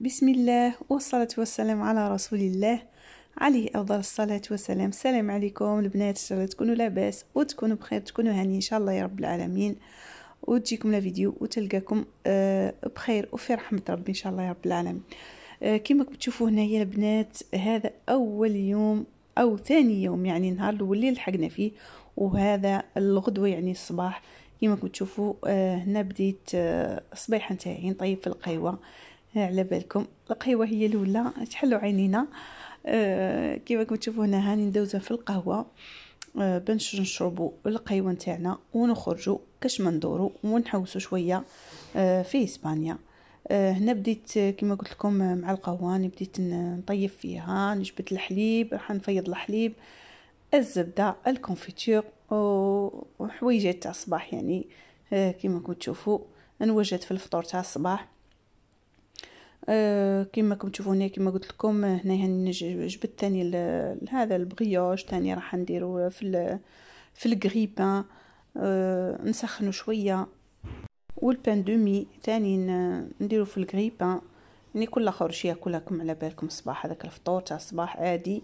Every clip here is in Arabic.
بسم الله والصلاة والسلام على رسول الله عليه أفضل الصلاة والسلام السلام عليكم البنات إن شاء الله تكونوا لاباس وتكونوا بخير تكونوا هاني إن شاء الله يا رب العالمين وتجيكم لا وتلقاكم آه، بخير وفي رحمة ربي إن شاء الله يا رب العالمين آه، كما تشوفوا هنايا البنات هذا أول يوم أو ثاني يوم يعني نهار الأول اللي لحقنا فيه وهذا الغدوة يعني الصباح كما تشوفوا آه، هنا بديت الصبيحة نتاعي نطيب في القهوة على بالكم القهوه هي الاولى تحلوا عينينا آه، كيما كيما تشوفوا هنا هاني ندوزها في القهوه آه، باش نشربوا القهوه نتاعنا ونخرجوا كاش ما ندورو ونحوسوا شويه آه، في اسبانيا هنا بديت كيما قلت لكم مع القهوة بديت نطيب فيها نجبد الحليب راح نفيض الحليب الزبده الكونفيتور وحويجات تاع الصباح يعني كيما كنت تشوفوا نوجد في الفطور تاع الصباح آه، كما راكم تشوفوا هنا كما قلت لكم هنا يعني جبت ثاني هذا البغيوش ثاني راح نديرو في في أه نسخنو شويه والبان دومي ثاني نديرو في الغريبان آه، يعني كل شيء ياكلكم على بالكم الصباح هذاك الفطور تاع الصباح عادي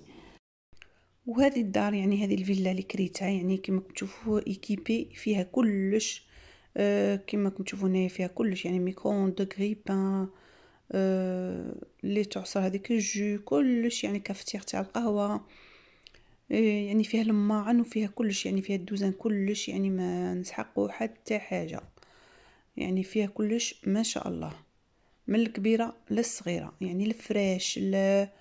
وهذه الدار يعني هذه الفيلا اللي كريتها يعني كما تشوفوا ايكيبي فيها كلش آه، كما تشوفوا هنا فيها كلش يعني ميكرون دو غريبان آه، اللي تعصر هذيك الجو كلش يعني كافتير تاع القهوه آه، يعني فيها الماعن وفيها كلش يعني فيها الدوزان كلش يعني ما نسحقو حتى حاجه يعني فيها كلش ما شاء الله من الكبيره للصغيره يعني الفريش ل آه،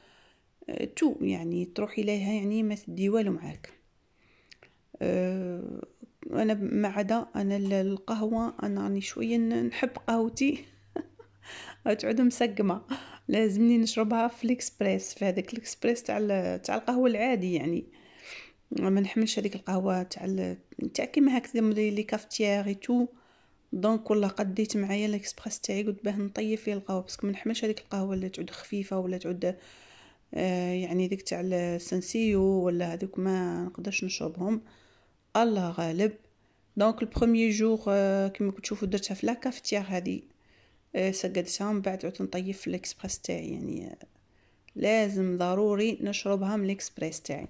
تو يعني تروحي ليها يعني ما تدي والو معاك انا ما عدا انا القهوه انا راني شويه نحب قهوتي تعود مسقمه لازمني نشربها في الاكسبريس في هذاك الاكسبريس تاع تاع القهوه العادي يعني ما نحملش هذيك القهوه تاع تاع كيما هكذا لي كافتيير اي تو دونك ولا قديت معايا الاكسبريس تاعي قلت باه نطيب فيه القهوه باسكو ما نحملش هذيك القهوه اللي تعود خفيفه ولا تعود آه، يعني ديك تاع السنسيو ولا هذوك ما نقدرش نشربهم الله غالب دونك البرومي جور كيما كيما كتشوفوا درتها في لا كافتيير هذه إيه، سقدتهم بعد عدت نطيب في الاكسبريس تاعي يعني لازم ضروري نشربها من الاكسبريس تاعي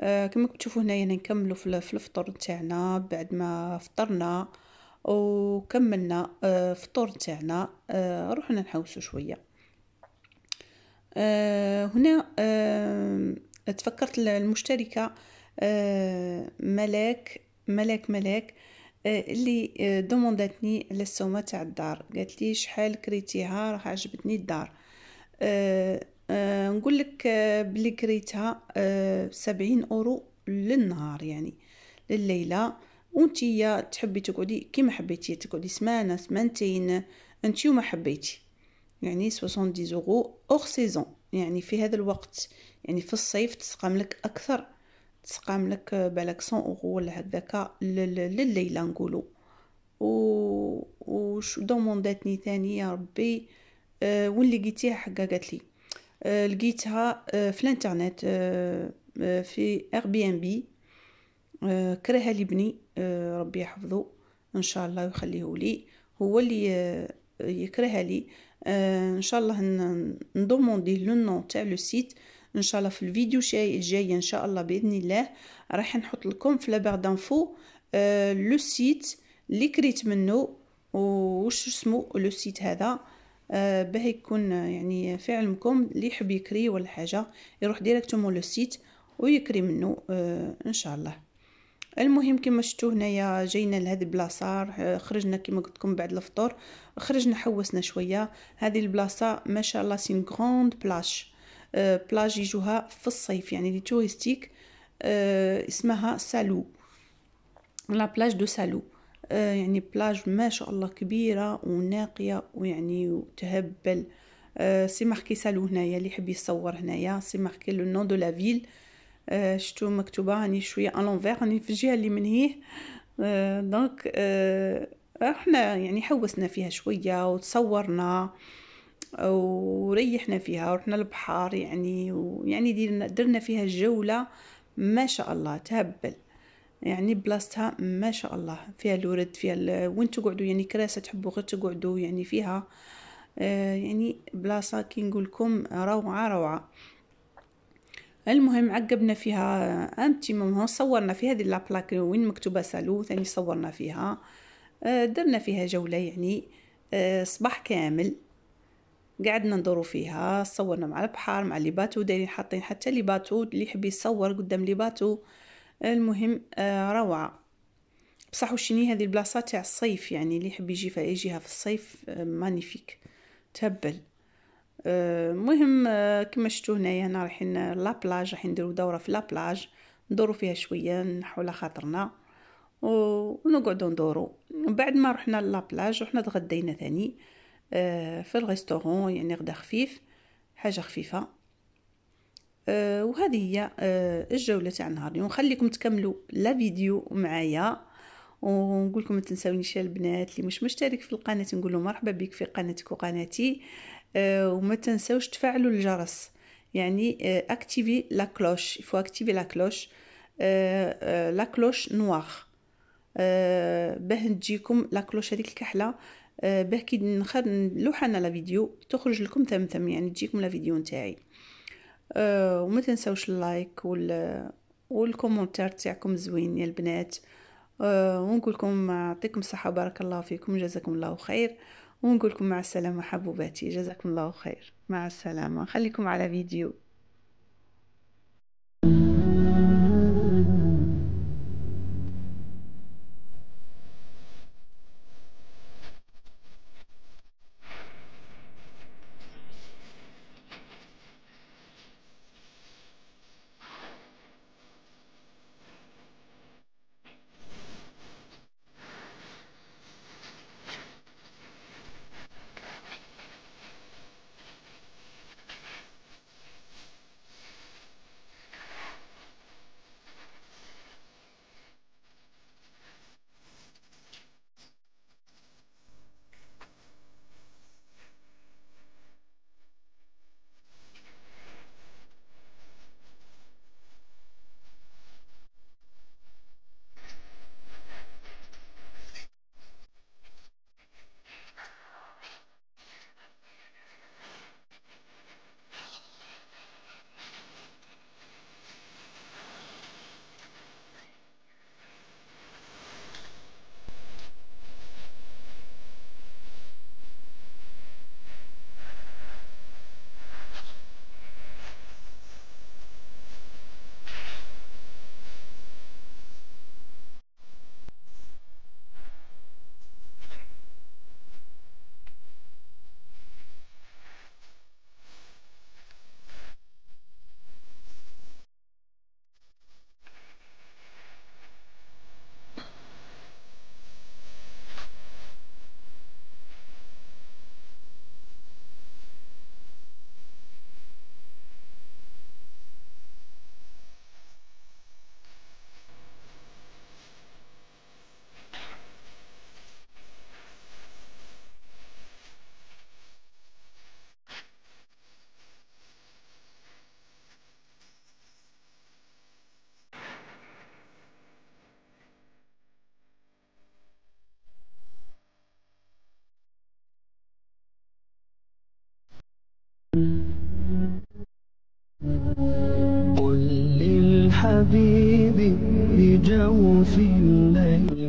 آه، كما تشوفوا هنايا يعني نكملوا في الفطور تاعنا بعد ما فطرنا وكملنا آه، فطور تاعنا آه، رحنا نحوسوا شويه هنا تفكرت المشتركه ملاك ملاك ملاك آه، اللي آه، دومونداتني على السومه تاع الدار قالت لي شحال كريتيها راه عجبتني الدار آه، نقول لك بلي كريتها سبعين اورو للنهار يعني لليله وانتيا تحبي تقعدي كيما حبيتي تقعدي سمانه سمانتين انتي وما حبيتي يعني 70 اورو اور سيزون يعني في هذا الوقت يعني في الصيف تسقم لك اكثر تسقام لك بالك 100 اورو ولا هكذاك لليله نقولوا و وش دومونداتني ثاني يا ربي أه وين لقيتيها حقا قالت لي أه لقيتها أه في الانترنت أه, آه، في اير بي ام بي أه كرهها لبني أه ربي يحفظه ان شاء الله يخليه لي هو اللي أه يكرهها لي أه ان شاء الله ندومونديه لو نون تاع لو سيت أه ان شاء الله في الفيديو الجاي ان شاء الله باذن الله راح نحط لكم في لابغ دانفو آه لو سيت اللي كريت منه وش اسمه لو سيت هذا آه باه يكون يعني في علمكم اللي يحب يكري ولا حاجه يروح ديريكتوم لو سيت ويكري منه آه ان شاء الله المهم كما شفتوا هنايا جينا لهذه البلاصه آه، خرجنا كما قلت لكم بعد الفطور خرجنا حوسنا شويه هذه البلاصه ما شاء الله سين غروند بلاش بلاج آه، يجوها في الصيف يعني لي توريستيك آه، اسمها سالو لا بلاج دو سالو يعني بلاج ما شاء الله كبيرة وناقية ويعني تهبل سي ماركي سالو هنايا اللي يحب يصور هنايا سي ماركي لو نون دو لا فيل شتو مكتوبة راني شوية الونفير راني في الجهة اللي منهيه دونك آه، احنا يعني حوسنا فيها شوية وتصورنا وريحنا فيها ورحنا البحر يعني ويعني ديرنا درنا فيها جولة ما شاء الله تهبل يعني بلاصتها ما شاء الله فيها الورد فيها ال... وين تقعدوا يعني كراسة تحبوا غير تقعدوا يعني فيها آه، يعني بلاصة كي نقول لكم روعة روعة المهم عقبنا فيها امتي آه، صورنا في هذه لابلاك وين مكتوبه سالو ثاني صورنا فيها آه، درنا فيها جوله يعني صباح كامل قعدنا ندورو فيها صورنا مع البحر مع لي باتو دايرين حاطين حتى لي باتو اللي يحب يصور قدام لي باتو المهم آه روعه بصح وشيني هذه البلاصه تاع الصيف يعني اللي يحب يجي يجيها في الصيف آه مانيفيك تهبل آه، المهم آه كما شفتوا هنايا انا رايحين لابلاج رايحين نديرو دوره في لابلاج ندورو فيها شويه نحو على خاطرنا ونقعدو ندورو بعد ما رحنا لابلاج رحنا تغدينا ثاني آه، في الريستورون يعني غدا خفيف حاجه خفيفه آه، وهذه هي آه، الجوله تاع نهار اليوم يعني خليكم تكملوا لا فيديو معايا ونقول لكم ما تنساونيش البنات اللي مش مشترك في القناه نقول مرحبا بك في قناتك وقناتي وما تنساوش تفعلوا الجرس يعني اكتيفي لا كلوش فو اكتيفي لا كلوش لا كلوش نوار باه تجيكم لا كلوش هذيك الكحله آه، كي نخر نلوح انا لا فيديو تخرج لكم ثمثم يعني تجيكم لا فيديو نتاعي أه وما تنساوش اللايك وال والكومونتير تاعكم زوين يا البنات أه ونقول لكم يعطيكم الصحه بارك الله فيكم جزاكم الله خير ونقول لكم مع السلامه حبوباتي جزاكم الله خير مع السلامه خليكم على فيديو حبيبي بجوف الليل